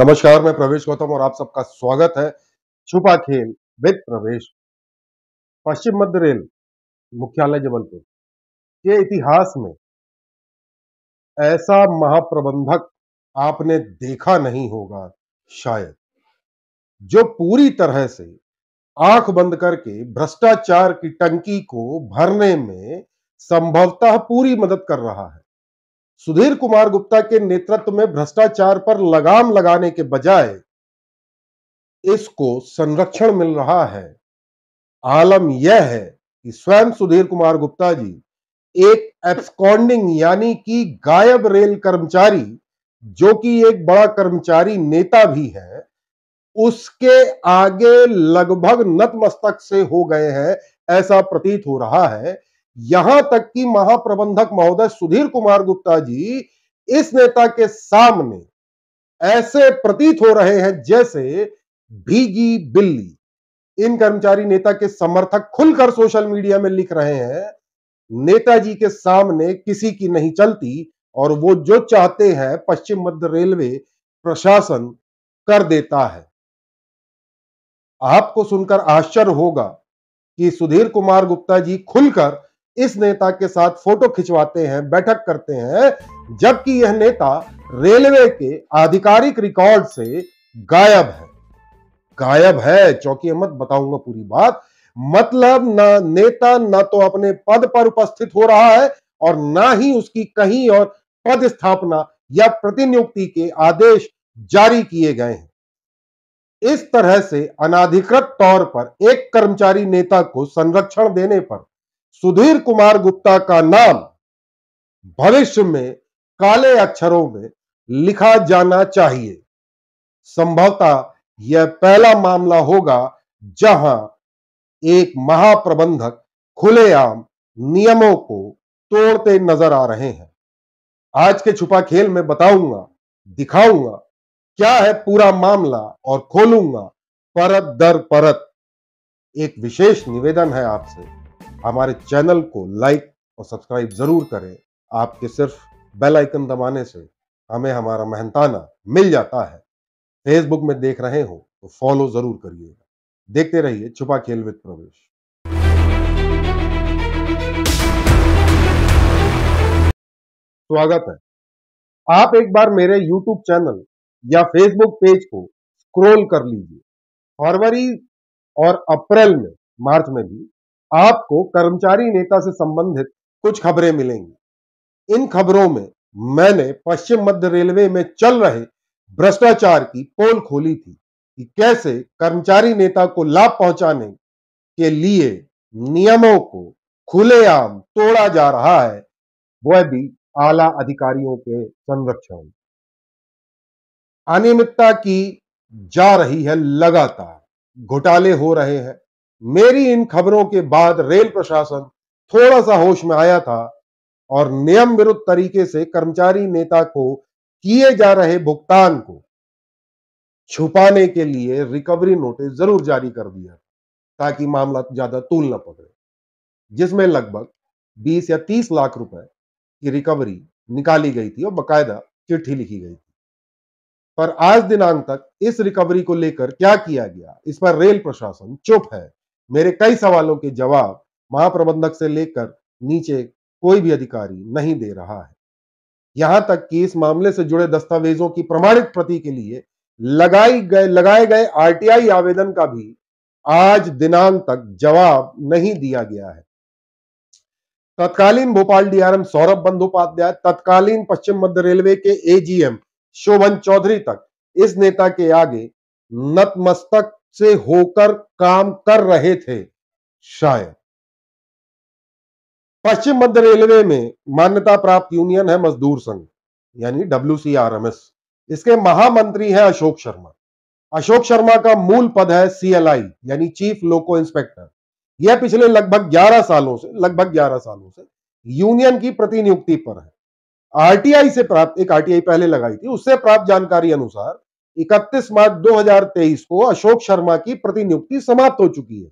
नमस्कार मैं प्रवेश गौतम और आप सबका स्वागत है छुपा खेल विद प्रवेश पश्चिम मध्य रेल मुख्यालय जबलपुर के इतिहास में ऐसा महाप्रबंधक आपने देखा नहीं होगा शायद जो पूरी तरह से आंख बंद करके भ्रष्टाचार की टंकी को भरने में संभवतः पूरी मदद कर रहा है सुधीर कुमार गुप्ता के नेतृत्व में भ्रष्टाचार पर लगाम लगाने के बजाय इसको संरक्षण मिल रहा है आलम यह है कि स्वयं सुधीर कुमार गुप्ता जी एक एब्सकॉन्डिंग यानी कि गायब रेल कर्मचारी जो कि एक बड़ा कर्मचारी नेता भी है उसके आगे लगभग नतमस्तक से हो गए हैं ऐसा प्रतीत हो रहा है यहां तक कि महाप्रबंधक महोदय सुधीर कुमार गुप्ता जी इस नेता के सामने ऐसे प्रतीत हो रहे हैं जैसे भीगी बिल्ली इन कर्मचारी नेता के समर्थक खुलकर सोशल मीडिया में लिख रहे हैं नेताजी के सामने किसी की नहीं चलती और वो जो चाहते हैं पश्चिम मध्य रेलवे प्रशासन कर देता है आपको सुनकर आश्चर्य होगा कि सुधीर कुमार गुप्ता जी खुलकर इस नेता के साथ फोटो खिंचवाते हैं बैठक करते हैं जबकि यह नेता रेलवे के आधिकारिक रिकॉर्ड से गायब है गायब है चौकी मत बताऊंगा पूरी बात मतलब ना नेता ना तो अपने पद पर उपस्थित हो रहा है और ना ही उसकी कहीं और पद स्थापना या प्रतिनियुक्ति के आदेश जारी किए गए हैं इस तरह से अनाधिकृत तौर पर एक कर्मचारी नेता को संरक्षण देने पर सुधीर कुमार गुप्ता का नाम भविष्य में काले अक्षरों में लिखा जाना चाहिए संभवतः यह पहला मामला होगा जहां एक महाप्रबंधक खुलेआम नियमों को तोड़ते नजर आ रहे हैं आज के छुपा खेल में बताऊंगा दिखाऊंगा क्या है पूरा मामला और खोलूंगा परत दर परत एक विशेष निवेदन है आपसे हमारे चैनल को लाइक और सब्सक्राइब ज़रूर करें आपके सिर्फ बेल आइकन दबाने से हमें हमारा मेहनताना मिल जाता है फेसबुक में देख रहे हो तो फॉलो ज़रूर करिएगा देखते रहिए छुपा खेल विद प्रवेश स्वागत है आप एक बार मेरे YouTube चैनल या Facebook पेज को स्क्रॉल कर लीजिए फरवरी और अप्रैल में मार्च में भी आपको कर्मचारी नेता से संबंधित कुछ खबरें मिलेंगी इन खबरों में मैंने पश्चिम मध्य रेलवे में चल रहे भ्रष्टाचार की पोल खोली थी कि कैसे कर्मचारी नेता को लाभ पहुंचाने के लिए नियमों को खुलेआम तोड़ा जा रहा है वह भी आला अधिकारियों के संरक्षण अनियमितता की जा रही है लगातार घोटाले हो रहे हैं मेरी इन खबरों के बाद रेल प्रशासन थोड़ा सा होश में आया था और नियम विरुद्ध तरीके से कर्मचारी नेता को किए जा रहे भुगतान को छुपाने के लिए रिकवरी नोटिस जरूर जारी कर दिया ताकि मामला ज्यादा तूल न पकड़े जिसमें लगभग 20 या 30 लाख रुपए की रिकवरी निकाली गई थी और बकायदा चिट्ठी लिखी गई थी पर आज दिनांक तक इस रिकवरी को लेकर क्या किया गया इस पर रेल प्रशासन चुप है मेरे कई सवालों के जवाब महाप्रबंधक से लेकर नीचे कोई भी अधिकारी नहीं दे रहा है यहां तक कि इस मामले से जुड़े दस्तावेजों की प्रमाणित प्रति के लिए लगाई गए लगाए गए आरटीआई आवेदन का भी आज दिनांक तक जवाब नहीं दिया गया है तत्कालीन भोपाल डीआरएम सौरभ बंदोपाध्याय तत्कालीन पश्चिम मध्य रेलवे के एजीएम शोभन चौधरी तक इस नेता के आगे नतमस्तक से होकर काम कर रहे थे शायद पश्चिम मध्य रेलवे में मान्यता प्राप्त यूनियन है मजदूर संघ यानी W C R M S इसके महामंत्री हैं अशोक शर्मा अशोक शर्मा का मूल पद है सीएलआई यानी चीफ लोको इंस्पेक्टर यह पिछले लगभग 11 सालों से लगभग 11 सालों से यूनियन की प्रतिनियुक्ति पर है आरटीआई से प्राप्त एक आरटीआई पहले लगाई थी उससे प्राप्त जानकारी अनुसार इकतीस मार्च 2023 को अशोक शर्मा की प्रतिनियुक्ति समाप्त हो चुकी है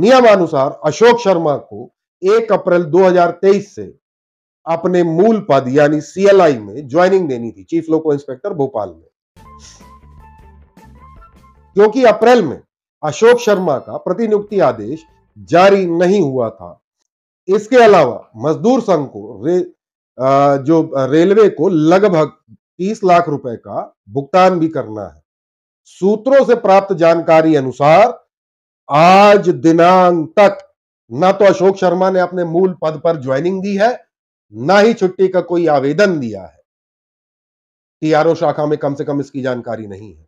नियमानुसार अशोक शर्मा को 1 अप्रैल 2023 से अपने मूल पद यानी सीएलआई में ज्वाइनिंग देनी थी चीफ लोको इंस्पेक्टर भोपाल में क्योंकि अप्रैल में अशोक शर्मा का प्रतिनियुक्ति आदेश जारी नहीं हुआ था इसके अलावा मजदूर संघ को रे, जो रेलवे को लगभग तीस लाख रुपए का भुगतान भी करना है सूत्रों से प्राप्त जानकारी अनुसार आज दिनांक तक ना तो अशोक शर्मा ने अपने मूल पद पर ज्वाइनिंग दी है ना ही छुट्टी का कोई आवेदन दिया है टीआरओ शाखा में कम से कम इसकी जानकारी नहीं है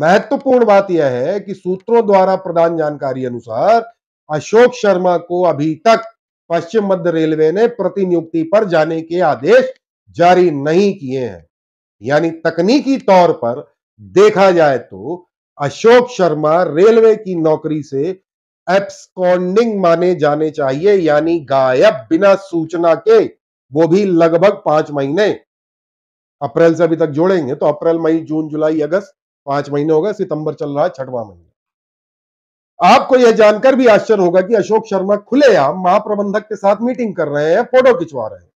महत्वपूर्ण बात यह है कि सूत्रों द्वारा प्रदान जानकारी अनुसार अशोक शर्मा को अभी तक पश्चिम मध्य रेलवे ने प्रतिनियुक्ति पर जाने के आदेश जारी नहीं किए हैं यानी तकनीकी तौर पर देखा जाए तो अशोक शर्मा रेलवे की नौकरी से एप्सकॉन्डिंग माने जाने चाहिए यानी गायब बिना सूचना के वो भी लगभग पांच महीने अप्रैल से अभी तक जोड़ेंगे तो अप्रैल मई जून जुलाई अगस्त पांच महीने होगा सितंबर चल रहा है छठवां महीना आपको यह जानकर भी आश्चर्य होगा कि अशोक शर्मा खुलेआम महाप्रबंधक के साथ मीटिंग कर रहे हैं फोटो खिंचवा रहे हैं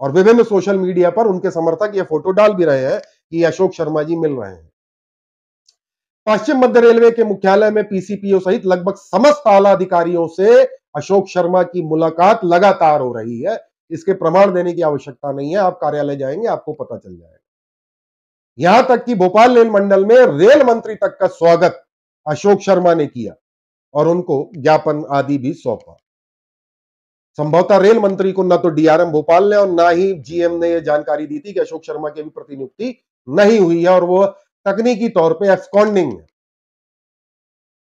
और विभिन्न सोशल मीडिया पर उनके समर्थक ये फोटो डाल भी रहे हैं कि अशोक शर्मा जी मिल रहे हैं पश्चिम मध्य रेलवे के मुख्यालय में पीसीपीओ सहित लगभग समस्त आला अधिकारियों से अशोक शर्मा की मुलाकात लगातार हो रही है इसके प्रमाण देने की आवश्यकता नहीं है आप कार्यालय जाएंगे आपको पता चल जाएगा यहां तक कि भोपाल रेल मंडल में रेल मंत्री तक का स्वागत अशोक शर्मा ने किया और उनको ज्ञापन आदि भी सौंपा संभवतः रेल मंत्री को ना तो डीआरएम भोपाल ने और ना ही जीएम ने यह जानकारी दी थी कि अशोक शर्मा की अभी प्रतिनियुक्ति नहीं हुई है और वो तकनीकी तौर पर एक्सकॉन्डिंग है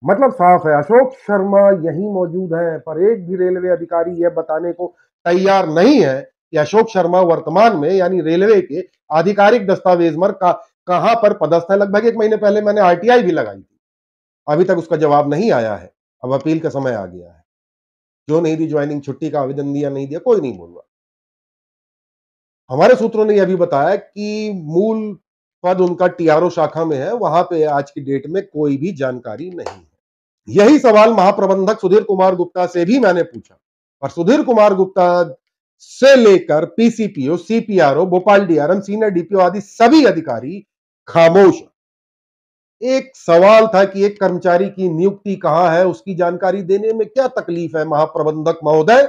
मतलब साफ है अशोक शर्मा यही मौजूद है पर एक भी रेलवे अधिकारी यह बताने को तैयार नहीं है कि अशोक शर्मा वर्तमान में यानी रेलवे के आधिकारिक दस्तावेज मर का कहां पर पदस्थ है लगभग एक महीने पहले मैंने आरटीआई भी लगाई थी अभी तक उसका जवाब नहीं आया है अब अपील का समय आ गया है क्यों नहीं दी ज्वाइनिंग छुट्टी का आवेदन दिया नहीं दिया कोई नहीं बोल रहा हमारे सूत्रों ने यह भी बताया कि मूल पद उनका टीआरओ शाखा में है वहां पे आज की डेट में कोई भी जानकारी नहीं है यही सवाल महाप्रबंधक सुधीर कुमार गुप्ता से भी मैंने पूछा और सुधीर कुमार गुप्ता से लेकर PCPO CPRO Bhopal DRM senior DPO आदि सभी अधिकारी खामोश एक सवाल था कि एक कर्मचारी की नियुक्ति कहां है उसकी जानकारी देने में क्या तकलीफ है महाप्रबंधक महोदय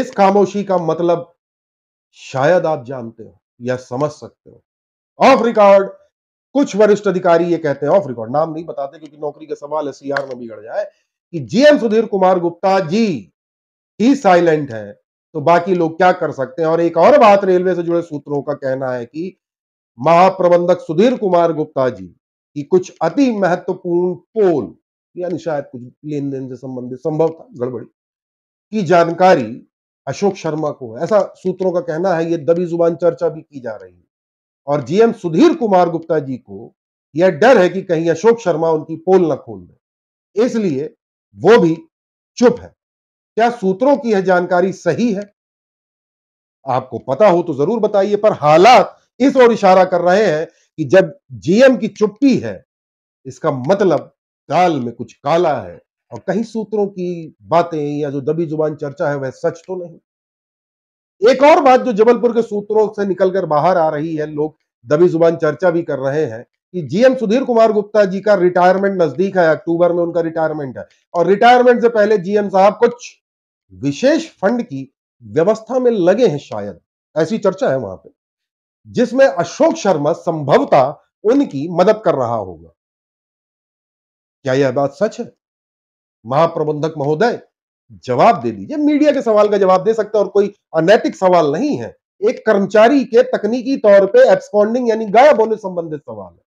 इस खामोशी का मतलब शायद आप जानते हो या समझ सकते हो ऑफ रिकॉर्ड कुछ वरिष्ठ अधिकारी ये कहते हैं ऑफ रिकॉर्ड नाम नहीं बताते क्योंकि नौकरी का सवाल है सीआर में बिगड़ जाए कि जीएम सुधीर कुमार गुप्ता जी ही साइलेंट है तो बाकी लोग क्या कर सकते हैं और एक और बात रेलवे से जुड़े सूत्रों का कहना है कि महाप्रबंधक सुधीर कुमार गुप्ता जी की कुछ अति महत्वपूर्ण पोल यानी शायद कुछ लेन देन से संबंधित संभव था गड़बड़ी की जानकारी अशोक शर्मा को ऐसा सूत्रों का कहना है ये दबी जुबान चर्चा भी की जा रही है और जीएम सुधीर कुमार गुप्ता जी को यह डर है कि कहीं अशोक शर्मा उनकी पोल न खोल दे इसलिए वो भी चुप है क्या सूत्रों की यह जानकारी सही है आपको पता हो तो जरूर बताइए पर हालात इस ओर इशारा कर रहे हैं कि जब जीएम की चुप्पी है इसका मतलब दाल में कुछ काला है और कहीं सूत्रों की बातें या जो दबी जुबान चर्चा है वह सच तो नहीं एक और बात जो जबलपुर के सूत्रों से निकलकर बाहर आ रही है लोग दबी जुबान चर्चा भी कर रहे हैं कि जीएम सुधीर कुमार गुप्ता जी का रिटायरमेंट नजदीक है अक्टूबर में उनका रिटायरमेंट है और रिटायरमेंट से पहले जीएम साहब कुछ विशेष फंड की व्यवस्था में लगे हैं शायद ऐसी चर्चा है वहां पर जिसमें अशोक शर्मा संभवता उनकी मदद कर रहा होगा क्या यह बात सच है महाप्रबंधक महोदय जवाब दे दीजिए मीडिया के सवाल का जवाब दे सकते और कोई अनैतिक सवाल नहीं है एक कर्मचारी के तकनीकी तौर पे एक्सपॉन्डिंग यानी गायब होने संबंधित सवाल है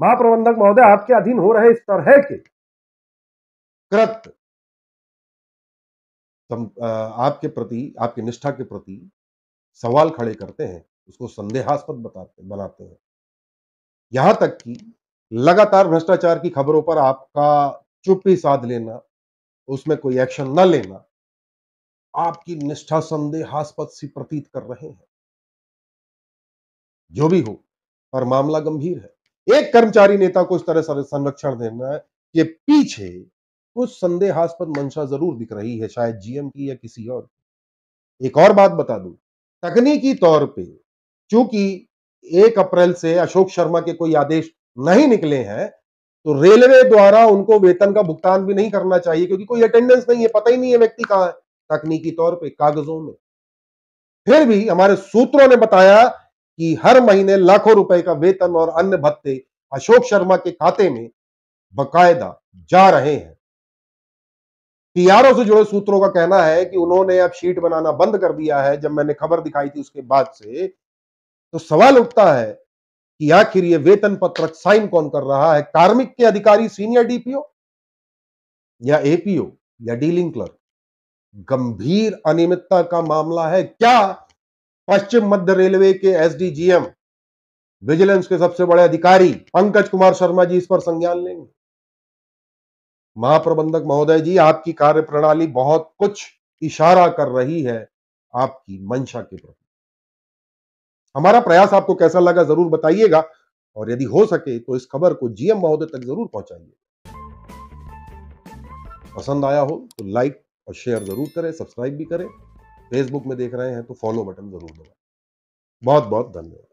महाप्रबंधक महोदय आपके अधीन हो रहे इस तरह के कृत आपके प्रति आपकी निष्ठा के प्रति सवाल खड़े करते हैं उसको संदेहास्पद बताते बनाते हैं यहां तक कि लगातार भ्रष्टाचार की खबरों पर आपका चुप ही साध लेना उसमें कोई एक्शन न लेना आपकी निष्ठा संदेहास्पद सी प्रतीत कर रहे हैं जो भी हो पर मामला गंभीर है एक कर्मचारी नेता को इस तरह संरक्षण देना के पीछे कुछ संदेहास्पद मंशा जरूर दिख रही है शायद जीएम की या किसी और एक और बात बता दूं तकनीकी तौर पे चूंकि एक अप्रैल से अशोक शर्मा के कोई आदेश नहीं निकले हैं तो रेलवे द्वारा उनको वेतन का भुगतान भी नहीं करना चाहिए क्योंकि कोई अटेंडेंस नहीं है पता ही नहीं है व्यक्ति कहां है तकनीकी तौर पे कागजों में फिर भी हमारे सूत्रों ने बताया कि हर महीने लाखों रुपए का वेतन और अन्य भत्ते अशोक शर्मा के खाते में बकायदा जा रहे हैं पीआरओ से जुड़े सूत्रों का कहना है कि उन्होंने अब शीट बनाना बंद कर दिया है जब मैंने खबर दिखाई थी उसके बाद से तो सवाल उठता है कि आखिर ये वेतन पत्रक साइन कौन कर रहा है कार्मिक के अधिकारी सीनियर डीपीओ या एपीओ या डीलिंग क्लर्क गंभीर अनियमितता का मामला है क्या पश्चिम मध्य रेलवे के एसडीजीएम विजिलेंस के सबसे बड़े अधिकारी पंकज कुमार शर्मा जी इस पर संज्ञान लेंगे महाप्रबंधक महोदय जी आपकी कार्य प्रणाली बहुत कुछ इशारा कर रही है आपकी मंशा के प्रति हमारा प्रयास आपको कैसा लगा जरूर बताइएगा और यदि हो सके तो इस खबर को जीएम महोदय तक जरूर पहुंचाइए पसंद आया हो तो लाइक और शेयर जरूर करें सब्सक्राइब भी करें फेसबुक में देख रहे हैं तो फॉलो बटन जरूर दबाएं बहुत बहुत धन्यवाद